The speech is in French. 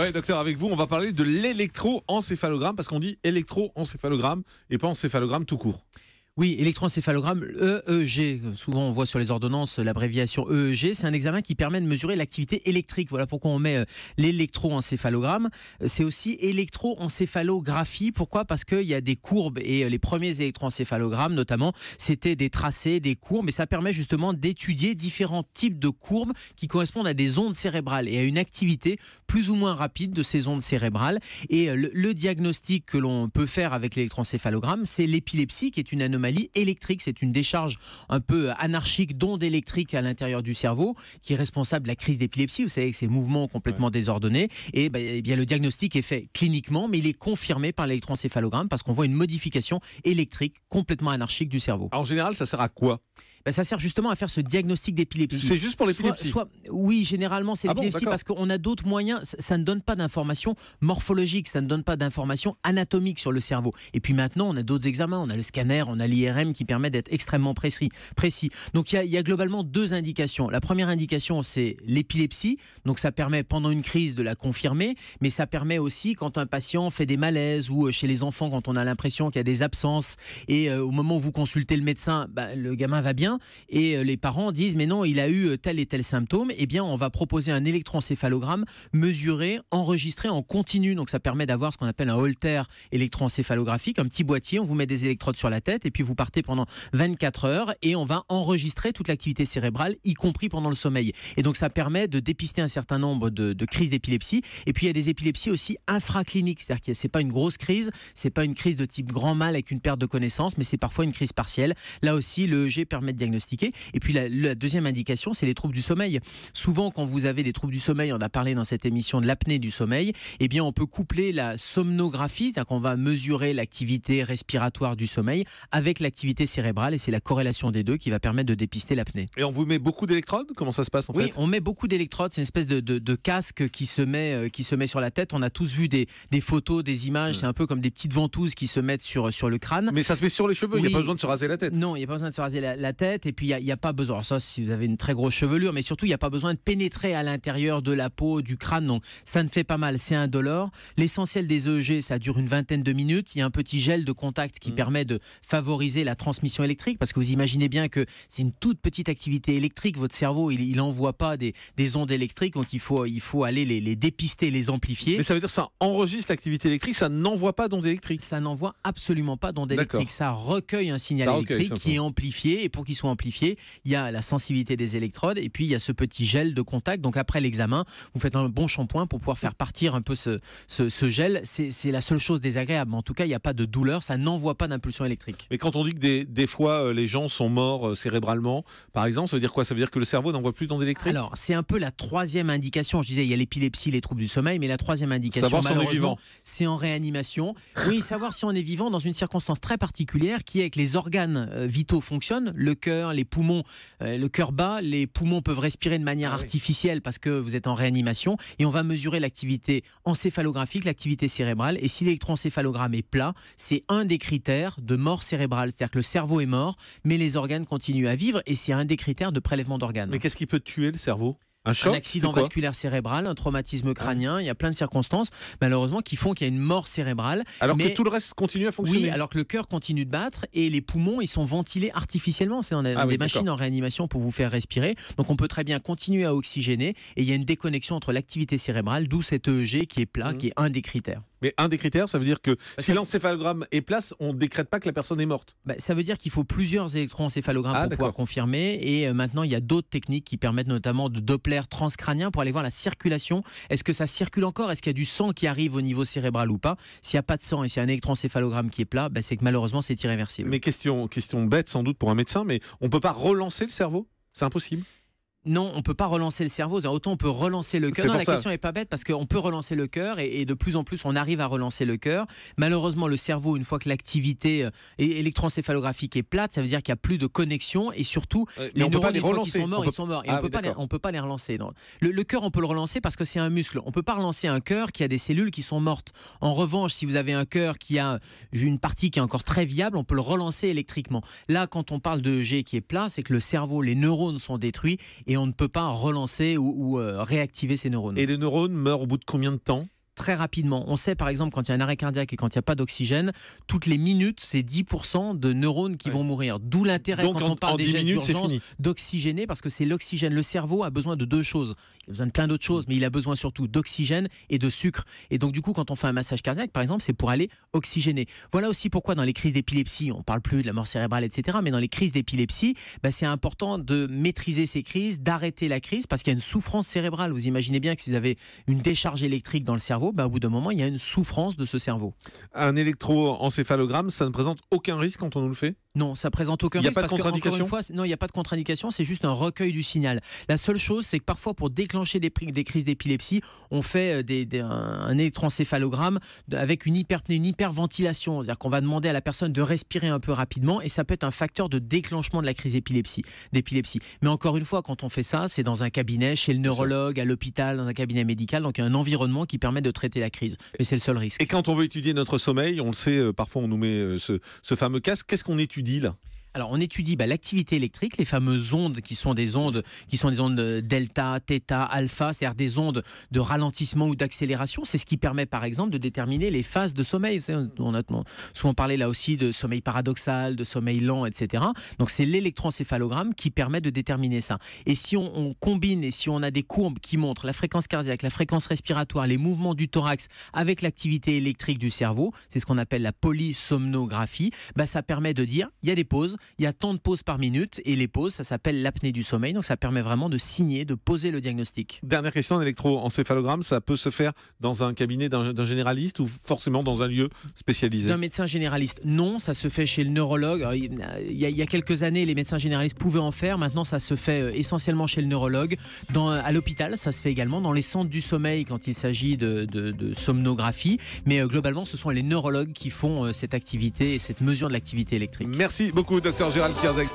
Oui, docteur, avec vous, on va parler de l'électroencéphalogramme parce qu'on dit électroencéphalogramme et pas encéphalogramme tout court. Oui, électroencéphalogramme, EEG. Souvent, on voit sur les ordonnances l'abréviation EEG. C'est un examen qui permet de mesurer l'activité électrique. Voilà pourquoi on met euh, l'électroencéphalogramme. Euh, c'est aussi électroencéphalographie. Pourquoi Parce qu'il y a des courbes et euh, les premiers électroencéphalogrammes, notamment, c'était des tracés, des courbes. Et ça permet justement d'étudier différents types de courbes qui correspondent à des ondes cérébrales et à une activité plus ou moins rapide de ces ondes cérébrales. Et le, le diagnostic que l'on peut faire avec l'électroencéphalogramme, c'est l'épilepsie, qui est une anomalie électrique. C'est une décharge un peu euh, anarchique d'ondes électriques à l'intérieur du cerveau qui est responsable de la crise d'épilepsie. Vous savez que ces mouvements complètement désordonnés. Et, bah, eh bien le diagnostic est fait cliniquement, mais il est confirmé par l'électroencéphalogramme parce qu'on voit une modification électrique complètement anarchique du cerveau. en général, ça sert à quoi bah, ça sert justement à faire ce diagnostic d'épilepsie. C'est juste pour l'épilepsie Oui, généralement, c'est ah l'épilepsie parce qu'on a d'autres moyens. Ça ne donne pas d'informations morphologiques, ça ne donne pas d'informations anatomiques sur le cerveau. Et puis maintenant, on a d'autres examens. On a le scanner, on a l'IRM qui permet d'être extrêmement précis. précis. Donc il y, a globalement deux indications. La première indication, c'est l'épilepsie. Donc ça permet pendant une crise de la confirmer, mais ça permet aussi quand un patient fait des malaises ou euh, chez les enfants, quand on a l'impression qu'il y a des absences et euh, au moment où vous consultez le médecin, bah, le gamin va bien et euh, les parents disent mais non, il a eu euh, tel et tel symptôme, eh bien on va proposer un électroencéphalogramme mesuré, enregistré en continu. Donc ça permet d'avoir ce qu'on appelle un holter électroencéphalographique, un petit boîtier, on vous met des électrodes sur la tête et puis vous partez pendant 24 heures et on va enregistrer toute l'activité cérébrale, y compris pendant le sommeil. Et donc ça permet de dépister un certain nombre de, crises d'épilepsie. Et puis il y a des épilepsies aussi infracliniques, c'est-à-dire que c'est pas une grosse crise, c'est pas une crise de type grand mal avec une perte de connaissance, mais c'est parfois une crise partielle. Là aussi, le G permet de diagnostiquer. Et puis la, deuxième indication, c'est les troubles du sommeil. Souvent, quand vous avez des troubles du sommeil, on a parlé dans cette émission de l'apnée du sommeil, et eh bien on peut coupler la somnographie, c'est-à-dire qu'on va mesurer l'activité respiratoire du sommeil avec l'activité cérébrale et c'est la corrélation des deux qui va permettre de dépister l'apnée. Et on vous met beaucoup d'électrodes Comment ça se passe en fait Oui, on met beaucoup d'électrodes, c'est une espèce de, casque qui se, met, euh, qui se met sur la tête. On a tous vu des, photos, des images, c'est un peu comme des petites ventouses qui se mettent sur, sur le crâne. Mais ça se met sur les cheveux, il n'y a pas besoin de se raser la tête. Non, il n'y a pas besoin de se raser la tête et puis il n'y a, pas besoin, ça si vous avez une très grosse chevelure, mais surtout il n'y a pas besoin de pénétrer à l'intérieur de la peau, du crâne, donc ça ne fait pas mal, c'est indolore. L'essentiel des EEG, ça dure une vingtaine de minutes, il y a un petit gel de contact qui mm. permet de favoriser la transmission électrique, parce que vous imaginez bien que c'est une toute petite activité électrique, votre cerveau il envoie pas des, ondes électriques, donc il faut, il faut aller les, dépister, les amplifier. Mais ça veut dire ça enregistre l'activité électrique, ça n'envoie pas d'ondes électriques Ça n'envoie absolument pas d'ondes électriques, ça recueille un signal électrique qui est amplifié et pour qu'il soit amplifiés. Il y a la sensibilité des électrodes et puis il y a ce petit gel de contact. Donc après l'examen, vous faites un bon shampoing pour pouvoir faire partir un peu ce, ce, gel. C'est la seule chose désagréable. En tout cas, il n'y a pas de douleur, ça n'envoie pas d'impulsion électrique. Mais quand on dit que des, fois euh, les gens sont morts euh, cérébralement, par exemple, ça veut dire quoi Ça veut dire que le cerveau n'envoie plus d'ondes électriques Alors c'est un peu la troisième indication. Je disais, il y a l'épilepsie, les troubles du sommeil, mais la troisième indication, malheureusement, c'est en réanimation. Oui, savoir si on est vivant dans une circonstance très particulière qui est que les organes euh, vitaux fonctionnent, le cœur les poumons, euh, le cœur bas, les poumons peuvent respirer de manière ah artificielle parce que vous êtes en réanimation, et on va mesurer l'activité encéphalographique, l'activité cérébrale, et si l'électroencéphalogramme est plat, c'est un des critères de mort cérébrale, c'est-à-dire que le cerveau est mort, mais les organes continuent à vivre, et c'est un des critères de prélèvement d'organes. Mais qu'est-ce qui peut tuer le cerveau un, accident vasculaire cérébral, un traumatisme crânien, il y a plein de circonstances malheureusement qui font qu'il y a une mort cérébrale. Alors mais, que tout le reste continue à fonctionner. Oui, alors que le cœur continue de battre et les poumons ils sont ventilés artificiellement, c'est dans, ah des machines en réanimation pour vous faire respirer. Donc on peut très bien continuer à oxygéner et il y a une déconnexion entre l'activité cérébrale, d'où cet EEG qui est plat, mmh. qui est un des critères. Mais un des critères, ça veut dire que si l'encéphalogramme est place, on ne décrète pas que la personne est morte. Bah, ça veut dire qu'il faut plusieurs électroencéphalogrammes ah, pour pouvoir confirmer. Et euh, maintenant, il y a d'autres techniques qui permettent notamment de Doppler transcrânien pour aller voir la circulation. Est-ce que ça circule encore Est-ce qu'il y a du sang qui arrive au niveau cérébral ou pas S'il n'y a pas de sang et s'il y a un électroencéphalogramme qui est plat, bah, c'est que malheureusement c'est irréversible. Mais question, question bête sans doute pour un médecin, mais on ne peut pas relancer le cerveau C'est impossible non, on peut pas relancer le cerveau. Autant on peut relancer le cœur. la question n'est pas bête parce qu'on peut relancer le cœur et, de plus en plus on arrive à relancer le cœur. Malheureusement, le cerveau, une fois que l'activité euh, électroencéphalographique est plate, ça veut dire qu'il n'y a plus de connexion et surtout les neurones qui sont morts, ils sont morts. on ah peut pas peut pas les relancer. Le, cœur, on peut le relancer parce que c'est un muscle. On peut pas relancer un cœur qui a des cellules qui sont mortes. En revanche, si vous avez un cœur qui a une partie qui est encore très viable, on peut le relancer électriquement. Là, quand on parle de G qui est plat, c'est que le cerveau, les neurones sont détruits et on ne peut pas relancer ou, euh, réactiver ces neurones. Et les neurones meurent au bout de combien de temps très rapidement. On sait par exemple quand il y a un arrêt cardiaque et quand il n'y a pas d'oxygène, toutes les minutes, c'est 10% de neurones qui vont mourir. D'où l'intérêt quand on parle des gestes d'urgence d'oxygéner parce que c'est l'oxygène. Le cerveau a besoin de deux choses. Il a besoin de plein d'autres choses, mais il a besoin surtout d'oxygène et de sucre. Et donc du coup, quand on fait un massage cardiaque, par exemple, c'est pour aller oxygéner. Voilà aussi pourquoi dans les crises d'épilepsie, on ne parle plus de la mort cérébrale, etc. Mais dans les crises d'épilepsie, bah, c'est important de maîtriser ces crises, d'arrêter la crise parce qu'il y a une souffrance cérébrale. Vous imaginez bien que si vous avez une décharge électrique dans le cerveau, bah, au bout d'un moment, il y a une souffrance de ce cerveau. Un électroencéphalogramme, ça ne présente aucun risque quand on nous le fait non, ça présente aucun risque. Il n'y a pas de contre Non, il n'y a pas de contre-indication, c'est juste un recueil du signal. La seule chose, c'est que parfois, pour déclencher des, crises d'épilepsie, on fait euh, un électroencéphalogramme avec une, hyperventilation. C'est-à-dire qu'on va demander à la personne de respirer un peu rapidement et ça peut être un facteur de déclenchement de la crise d'épilepsie. Mais encore une fois, quand on fait ça, c'est dans un cabinet, chez le neurologue, à l'hôpital, dans un cabinet médical, donc il y a un environnement qui permet de traiter la crise. Mais c'est le seul risque. Et quand on veut étudier notre sommeil, on le sait, euh, parfois on nous met euh, ce, ce fameux casque. Qu'est-ce qu'on étudie deal alors, on étudie bah, l'activité électrique, les fameuses ondes qui sont des ondes, qui sont des ondes euh, delta, theta, alpha, c'est-à-dire des ondes de ralentissement ou d'accélération. C'est ce qui permet, par exemple, de déterminer les phases de sommeil. on a souvent parlé là aussi de sommeil paradoxal, de sommeil lent, etc. Donc, c'est l'électroencéphalogramme qui permet de déterminer ça. Et si on, on combine et si on a des courbes qui montrent la fréquence cardiaque, la fréquence respiratoire, les mouvements du thorax avec l'activité électrique du cerveau, c'est ce qu'on appelle la polysomnographie, bah ça permet de dire il y a des pauses, il y a tant de pauses par minute et les pauses, ça s'appelle l'apnée du sommeil. Donc ça permet vraiment de signer, de poser le diagnostic. Dernière question en électroencéphalogramme, ça peut se faire dans un cabinet d'un généraliste ou forcément dans un lieu spécialisé D'un médecin généraliste. Non, ça se fait chez le neurologue. il, y a, quelques années, les médecins généralistes pouvaient en faire. Maintenant, ça se fait euh, essentiellement chez le neurologue. Dans, à l'hôpital, ça se fait également dans les centres du sommeil quand il s'agit de, somnographie. Mais euh, globalement, ce sont les neurologues qui font euh, cette activité et cette mesure de l'activité électrique. Merci beaucoup docteur Gérald Kierzek.